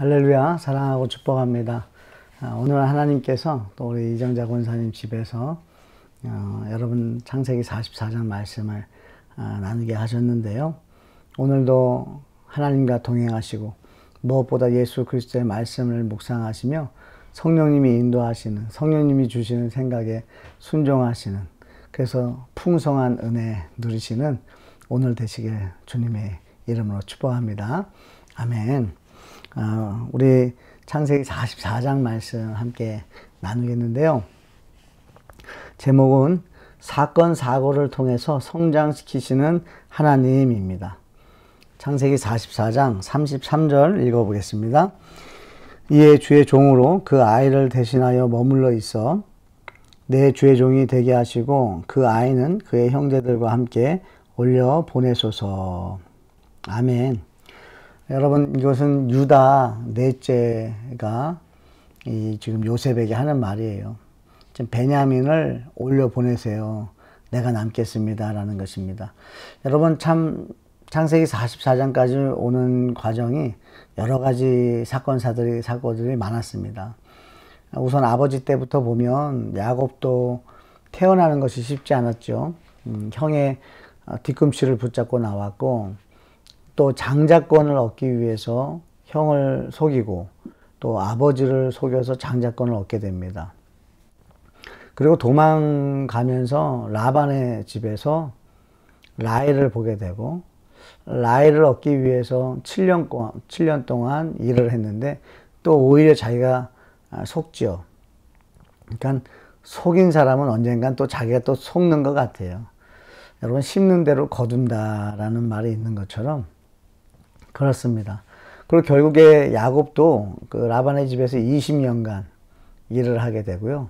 할렐루야 사랑하고 축복합니다. 아, 오늘 하나님께서 또 우리 이정자 권사님 집에서 어, 여러분 창세기 44장 말씀을 아, 나누게 하셨는데요. 오늘도 하나님과 동행하시고 무엇보다 예수 그리스도의 말씀을 묵상하시며 성령님이 인도하시는 성령님이 주시는 생각에 순종하시는 그래서 풍성한 은혜 누리시는 오늘 되시길 주님의 이름으로 축복합니다. 아멘. 아, 우리 창세기 44장 말씀 함께 나누겠는데요. 제목은 사건 사고를 통해서 성장시키시는 하나님입니다. 창세기 44장 33절 읽어보겠습니다. 이에 주의 종으로 그 아이를 대신하여 머물러 있어 내 주의 종이 되게 하시고 그 아이는 그의 형제들과 함께 올려 보내소서. 아멘. 여러분 이것은 유다 넷째가 이 지금 요셉에게 하는 말이에요. 지금 베냐민을 올려 보내세요. 내가 남겠습니다라는 것입니다. 여러분 참 창세기 44장까지 오는 과정이 여러 가지 사건 사들이 사고들이 많았습니다. 우선 아버지 때부터 보면 야곱도 태어나는 것이 쉽지 않았죠. 음, 형의 뒤꿈치를 붙잡고 나왔고 또 장자권을 얻기 위해서 형을 속이고 또 아버지를 속여서 장자권을 얻게 됩니다. 그리고 도망가면서 라반의 집에서 라헬을 보게 되고 라헬을 얻기 위해서 7년, 7년 동안 일을 했는데 또 오히려 자기가 아, 속지요. 그러니까 속인 사람은 언젠간 또 자기가 또 속는 것 같아요. 여러분 심는 대로 거둔다라는 말이 있는 것처럼 그렇습니다. 그리고 결국에 야곱도 그 라반의 집에서 20년간 일을 하게 되고요.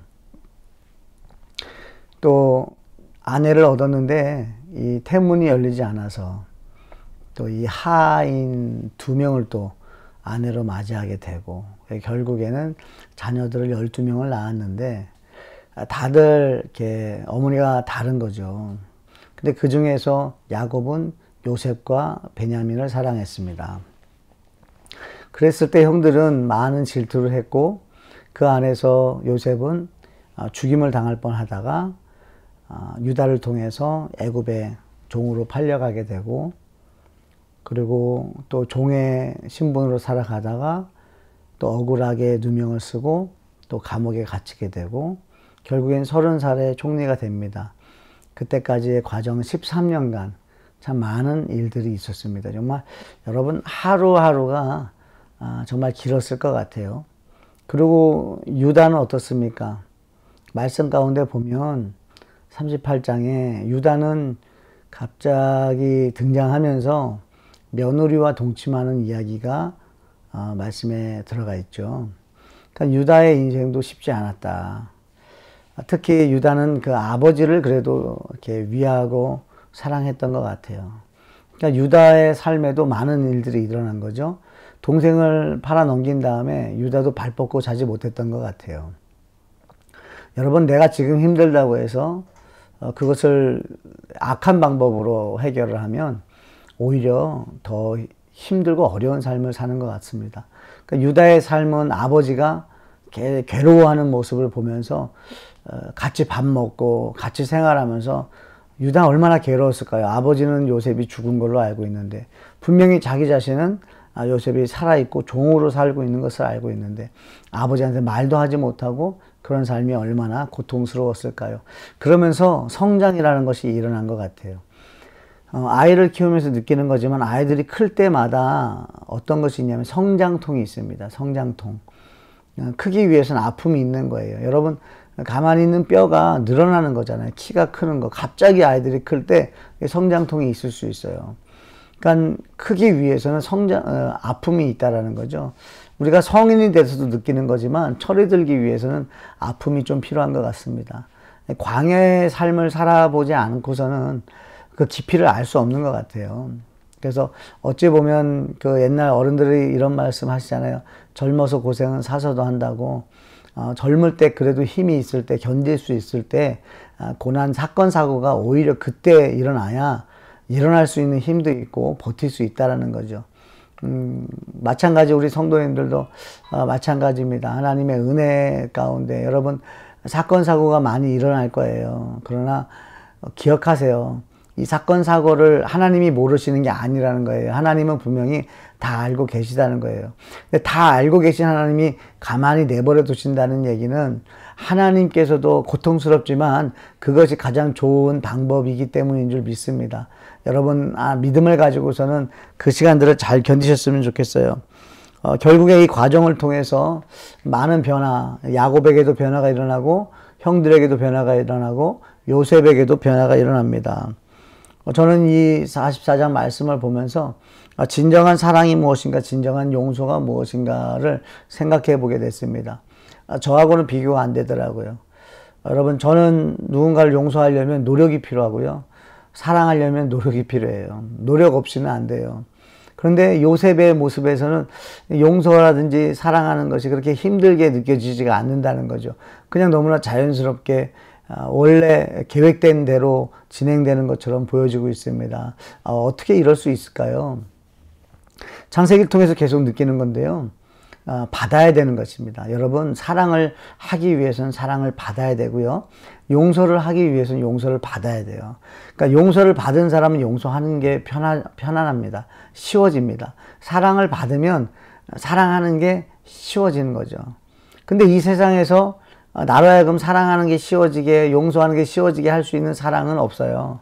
또 아내를 얻었는데 이 태문이 열리지 않아서 또 이 하인 두 명을 또 아내로 맞이하게 되고 예, 결국에는 자녀들을 12명을 낳았는데 다들 이렇게 어머니가 다른 거죠. 근데 그 중에서 야곱은 요셉과 베냐민을 사랑했습니다. 그랬을 때 형들은 많은 질투를 했고 그 안에서 요셉은 아, 죽임을 당할 뻔하다가 아, 유다를 통해서 애굽의 종으로 팔려가게 되고 그리고 또 종의 신분으로 살아가다가 또 억울하게 누명을 쓰고 또 감옥에 갇히게 되고 결국엔 서른 살에 총리가 됩니다. 그때까지의 과정 13년간 참 많은 일들이 있었습니다. 정말 여러분 하루하루가 아, 정말 길었을 것 같아요. 그리고 유다는 어떻습니까? 말씀 가운데 보면 38장에 유다는 갑자기 등장하면서 며느리와 동침하는 이야기가 아, 말씀에 들어가 있죠. 그러니까 유다의 인생도 쉽지 않았다. 특히 유다는 그 아버지를 그래도 이렇게 위하고 사랑했던 것 같아요. 그러니까 유다의 삶에도 많은 일들이 일어난 거죠. 동생을 팔아 넘긴 다음에 유다도 발 뻗고 자지 못했던 것 같아요. 여러분, 내가 지금 힘들다고 해서 어, 그것을 악한 방법으로 해결을 하면 오히려 더 힘들고 어려운 삶을 사는 것 같습니다. 그러니까 유다의 삶은 아버지가 괴로워하는 모습을 보면서 어, 같이 밥 먹고 같이 생활하면서 유다 얼마나 괴로웠을까요? 아버지는 요셉이 죽은 걸로 알고 있는데 분명히 자기 자신은 아, 요셉이 살아있고 종으로 살고 있는 것을 알고 있는데 아버지한테 말도 하지 못하고 그런 삶이 얼마나 고통스러웠을까요? 그러면서 성장이라는 것이 일어난 것 같아요. 어, 아이를 키우면서 느끼는 거지만 아이들이 클 때마다 어떤 것이 있냐면 성장통이 있습니다. 성장통. 어, 크기 위해서는 아픔이 있는 거예요. 여러분, 가만히 있는 뼈가 늘어나는 거잖아요. 키가 크는 거. 갑자기 아이들이 클 때 성장통이 있을 수 있어요. 그러니까 크기 위해서는 성장 어, 아픔이 있다라는 거죠. 우리가 성인이 돼서도 느끼는 거지만 철이 들기 위해서는 아픔이 좀 필요한 것 같습니다. 광야의 삶을 살아보지 않고서는 그 깊이를 알 수 없는 것 같아요. 그래서 어찌 보면 그 옛날 어른들이 이런 말씀 하시잖아요. 젊어서 고생은 사서도 한다고. 어, 젊을 때 그래도 힘이 있을 때 견딜 수 있을 때 아, 고난 사건 사고가 오히려 그때 일어나야 일어날 수 있는 힘도 있고 버틸 수 있다라는 거죠. 음, 마찬가지 우리 성도님들도 어, 마찬가지입니다. 하나님의 은혜 가운데 여러분 사건 사고가 많이 일어날 거예요. 그러나 기억하세요. 이 사건 사고를 하나님이 모르시는 게 아니라는 거예요. 하나님은 분명히 다 알고 계시다는 거예요. 근데 다 알고 계신 하나님이 가만히 내버려 두신다는 얘기는 하나님께서도 고통스럽지만 그것이 가장 좋은 방법이기 때문인 줄 믿습니다. 여러분 아, 믿음을 가지고서는 그 시간들을 잘 견디셨으면 좋겠어요. 어, 결국에 이 과정을 통해서 많은 변화, 야곱에게도 변화가 일어나고 형들에게도 변화가 일어나고 요셉에게도 변화가 일어납니다. 어, 저는 이 44장 말씀을 보면서 아, 진정한 사랑이 무엇인가, 진정한 용서가 무엇인가를 생각해 보게 됐습니다. 아, 저하고는 비교가 안 되더라고요. 아, 여러분, 저는 누군가를 용서하려면 노력이 필요하고요. 사랑하려면 노력이 필요해요. 노력 없이는 안 돼요. 그런데 요셉의 모습에서는 용서라든지 사랑하는 것이 그렇게 힘들게 느껴지지가 않는다는 거죠. 그냥 너무나 자연스럽게 아, 원래 계획된 대로 진행되는 것처럼 보여지고 있습니다. 아, 어떻게 이럴 수 있을까요? 창세기를 통해서 계속 느끼는 건데요. 아, 받아야 되는 것입니다. 여러분, 사랑을 하기 위해서는 사랑을 받아야 되고요. 용서를 하기 위해서는 용서를 받아야 돼요. 그러니까 용서를 받은 사람은 용서하는 게 편안, 편안합니다. 쉬워집니다. 사랑을 받으면 사랑하는 게 쉬워지는 거죠. 근데 이 세상에서 어, 나로 하여금 사랑하는 게 쉬워지게 용서하는 게 쉬워지게 할 수 있는 사랑은 없어요.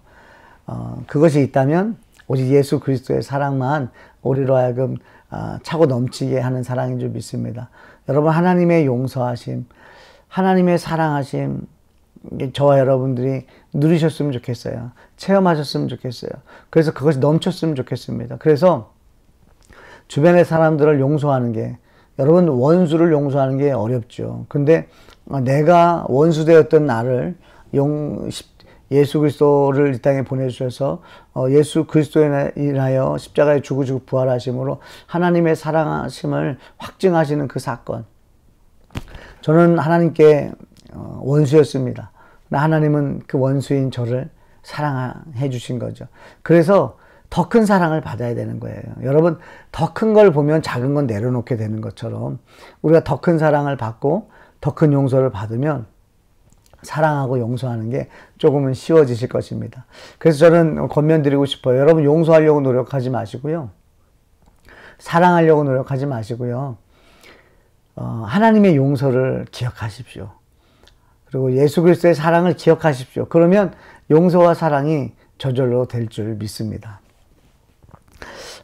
어, 그것이 있다면 오직 예수 그리스도의 사랑만 우리로 하여금 아, 차고 넘치게 하는 사랑인 줄 믿습니다. 여러분 하나님의 용서하심, 하나님의 사랑하심 저와 여러분들이 누리셨으면 좋겠어요. 체험하셨으면 좋겠어요. 그래서 그것이 넘쳤으면 좋겠습니다. 그래서 주변의 사람들을 용서하는 게 여러분 원수를 용서하는 게 어렵죠. 근데 아, 내가 원수되었던 나를 용 예수 그리스도를 이 땅에 보내주셔서 어, 예수 그리스도에 인하여 십자가에 죽으시고 부활하심으로 하나님의 사랑하심을 확증하시는 그 사건. 저는 하나님께 어, 원수였습니다. 하나님은 그 원수인 저를 사랑해 주신 거죠. 그래서 더 큰 사랑을 받아야 되는 거예요. 여러분, 더 큰 걸 보면 작은 건 내려놓게 되는 것처럼 우리가 더 큰 사랑을 받고 더큰 용서를 받으면 사랑하고 용서하는 게 조금은 쉬워지실 것입니다. 그래서 저는 권면드리고 싶어요. 여러분 용서하려고 노력하지 마시고요. 사랑하려고 노력하지 마시고요. 어, 하나님의 용서를 기억하십시오. 그리고 예수 그리스도의 사랑을 기억하십시오. 그러면 용서와 사랑이 저절로 될 줄 믿습니다.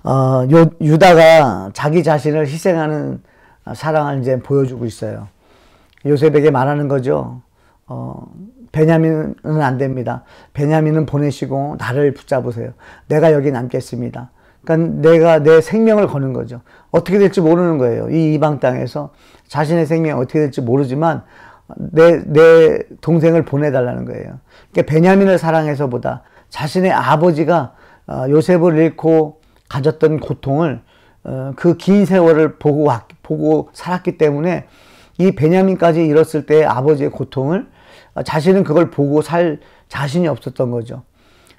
어, 유다가 자기 자신을 희생하는 사랑을 이제 보여주고 있어요. 요셉에게 말하는 거죠. 어, 베냐민은 안 됩니다. 베냐민은 보내시고 나를 붙잡으세요. 내가 여기 남겠습니다. 그러니까 내가 내 생명을 거는 거죠. 어떻게 될지 모르는 거예요. 이 이방 땅에서 자신의 생명이 어떻게 될지 모르지만 내, 내 동생을 보내달라는 거예요. 그러니까 베냐민을 사랑해서보다 자신의 아버지가 어, 요셉을 잃고 가졌던 고통을 어, 그긴 세월을 보고, 왔, 보고 살았기 때문에 이 베냐민까지 잃었을 때 아버지의 고통을 자신은 그걸 보고 살 자신이 없었던 거죠.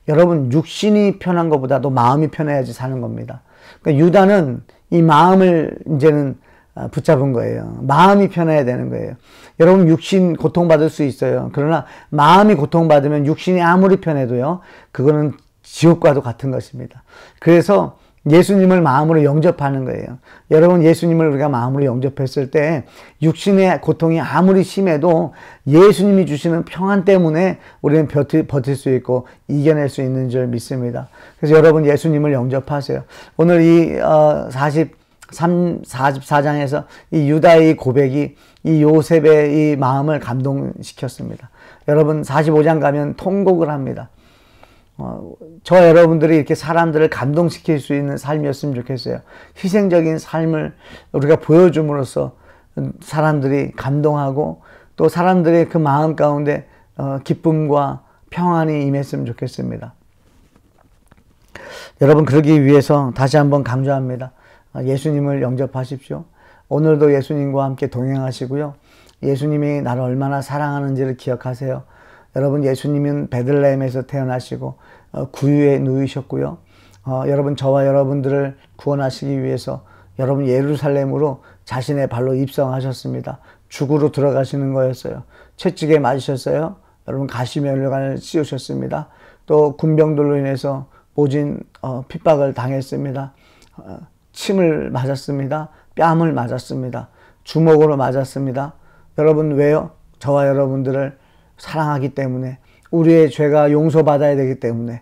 여러분 육신이 편한 것보다도 마음이 편해야지 사는 겁니다. 그러니까 유다는 이 마음을 이제는 아, 붙잡은 거예요. 마음이 편해야 되는 거예요. 여러분 육신 고통받을 수 있어요. 그러나 마음이 고통받으면 육신이 아무리 편해도요. 그거는 지옥과도 같은 것입니다. 그래서 예수님을 마음으로 영접하는 거예요. 여러분 예수님을 우리가 마음으로 영접했을 때 육신의 고통이 아무리 심해도 예수님이 주시는 평안 때문에 우리는 버티, 버틸 수 있고 이겨낼 수 있는 줄 믿습니다. 그래서 여러분 예수님을 영접하세요. 오늘 이 어, 43, 44장에서 이 유다의 고백이 이 요셉의 이 마음을 감동시켰습니다. 여러분 45장 가면 통곡을 합니다. 어, 저 여러분들이 이렇게 사람들을 감동시킬 수 있는 삶이었으면 좋겠어요. 희생적인 삶을 우리가 보여줌으로써 사람들이 감동하고 또 사람들의 그 마음 가운데 어, 기쁨과 평안이 임했으면 좋겠습니다. 여러분 그러기 위해서 다시 한번 강조합니다. 어, 예수님을 영접하십시오. 오늘도 예수님과 함께 동행하시고요. 예수님이 나를 얼마나 사랑하는지를 기억하세요. 여러분 예수님은 베들레헴에서 태어나시고 어, 구유에 누이셨고요. 어, 여러분 저와 여러분들을 구원하시기 위해서 여러분 예루살렘으로 자신의 발로 입성하셨습니다. 죽으로 들어가시는 거였어요. 채찍에 맞으셨어요. 여러분 가시며 연관을 씌우셨습니다. 또 군병들로 인해서 모진 어, 핍박을 당했습니다. 어, 침을 맞았습니다. 뺨을 맞았습니다. 주먹으로 맞았습니다. 여러분 왜요? 저와 여러분들을 사랑하기 때문에 우리의 죄가 용서받아야 되기 때문에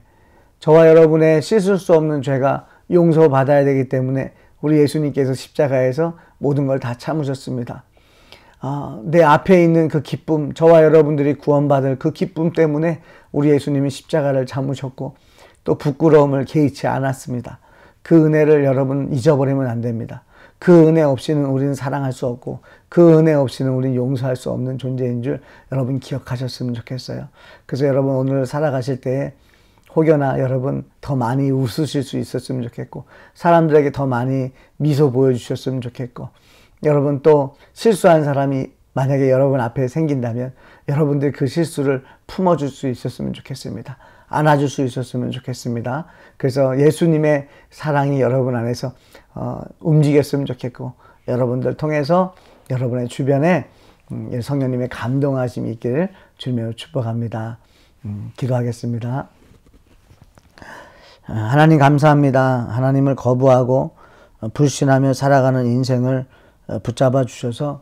저와 여러분의 씻을 수 없는 죄가 용서받아야 되기 때문에 우리 예수님께서 십자가에서 모든 걸 다 참으셨습니다. 아, 내 앞에 있는 그 기쁨, 저와 여러분들이 구원받을 그 기쁨 때문에 우리 예수님이 십자가를 참으셨고 또 부끄러움을 개의치 않았습니다. 그 은혜를 여러분 잊어버리면 안 됩니다. 그 은혜 없이는 우리는 사랑할 수 없고 그 은혜 없이는 우리는 용서할 수 없는 존재인 줄 여러분 기억하셨으면 좋겠어요. 그래서 여러분 오늘 살아가실 때 혹여나 여러분 더 많이 웃으실 수 있었으면 좋겠고 사람들에게 더 많이 미소 보여주셨으면 좋겠고 여러분 또 실수한 사람이 만약에 여러분 앞에 생긴다면 여러분들 그 실수를 품어줄 수 있었으면 좋겠습니다. 안아줄 수 있었으면 좋겠습니다. 그래서 예수님의 사랑이 여러분 안에서 어, 움직였으면 좋겠고 여러분들 통해서 여러분의 주변에 음, 예, 성령님의 감동하심이 있기를 주님으로 축복합니다. 음, 기도하겠습니다. 아, 하나님 감사합니다. 하나님을 거부하고 어, 불신하며 살아가는 인생을 어, 붙잡아 주셔서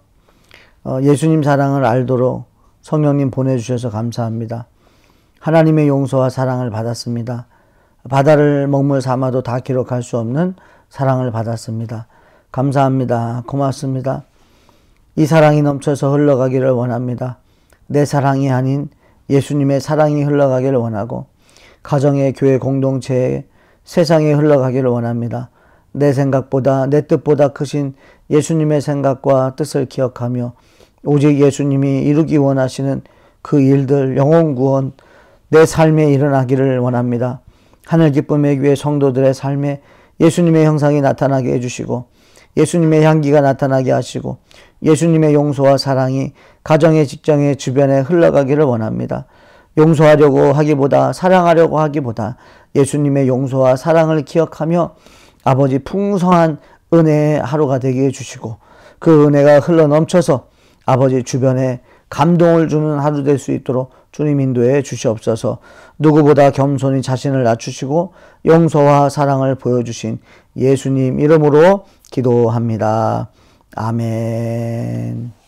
어, 예수님 사랑을 알도록 성령님 보내주셔서 감사합니다. 하나님의 용서와 사랑을 받았습니다. 바다를 먹물 삼아도 다 기록할 수 없는 사랑을 받았습니다. 감사합니다. 고맙습니다. 이 사랑이 넘쳐서 흘러가기를 원합니다. 내 사랑이 아닌 예수님의 사랑이 흘러가기를 원하고 가정의 교회 공동체의 세상에 흘러가기를 원합니다. 내 생각보다 내 뜻보다 크신 예수님의 생각과 뜻을 기억하며 오직 예수님이 이루기 원하시는 그 일들 영혼 구원 내 삶에 일어나기를 원합니다. 하늘 기쁨에 위해 성도들의 삶에 예수님의 형상이 나타나게 해주시고 예수님의 향기가 나타나게 하시고 예수님의 용서와 사랑이 가정의 직장의 주변에 흘러가기를 원합니다. 용서하려고 하기보다 사랑하려고 하기보다 예수님의 용서와 사랑을 기억하며 아버지 풍성한 은혜의 하루가 되게 해주시고 그 은혜가 흘러 넘쳐서 아버지 주변에 감동을 주는 하루 될 수 있도록 주님 인도에 주시옵소서 누구보다 겸손히 자신을 낮추시고 용서와 사랑을 보여주신 예수님 이름으로 기도합니다. 아멘.